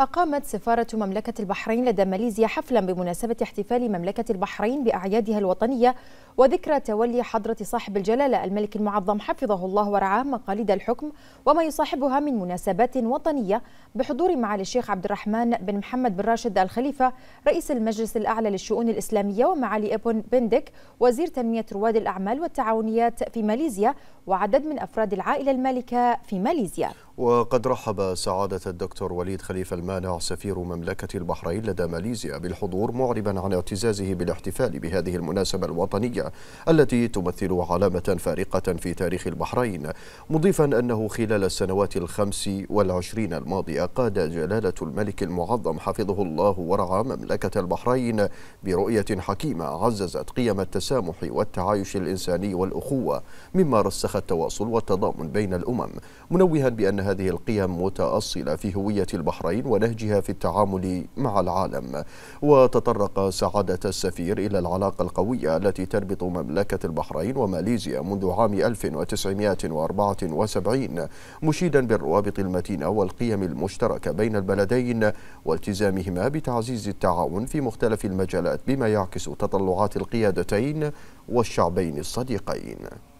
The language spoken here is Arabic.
أقامت سفارة مملكة البحرين لدى ماليزيا حفلا بمناسبة احتفال مملكة البحرين بأعيادها الوطنية وذكرى تولي حضرة صاحب الجلالة الملك المعظم حفظه الله ورعاه مقاليد الحكم وما يصاحبها من مناسبات وطنية بحضور معالي الشيخ عبد الرحمن بن محمد بن راشد الخليفة رئيس المجلس الأعلى للشؤون الإسلامية ومعالي ابن بندك وزير تنمية رواد الأعمال والتعاونيات في ماليزيا وعدد من أفراد العائلة المالكة في ماليزيا وقد رحب سعادة الدكتور وليد خليفة المانع سفير مملكة البحرين لدى ماليزيا بالحضور معربا عن اعتزازه بالاحتفال بهذه المناسبة الوطنية التي تمثل علامة فارقة في تاريخ البحرين مضيفا أنه خلال السنوات الخمس والعشرين الماضية قاد جلالة الملك المعظم حفظه الله ورعى مملكة البحرين برؤية حكيمة عززت قيم التسامح والتعايش الإنساني والأخوة مما رسخ التواصل والتضامن بين الأمم منوها بأن هذه القيم متأصلة في هوية البحرين ونهجها في التعامل مع العالم وتطرق سعادة السفير إلى العلاقة القوية التي تربط ضابط مملكة البحرين وماليزيا منذ عام 1974 مشيدا بالروابط المتينة والقيم المشتركة بين البلدين والتزامهما بتعزيز التعاون في مختلف المجالات بما يعكس تطلعات القيادتين والشعبين الصديقين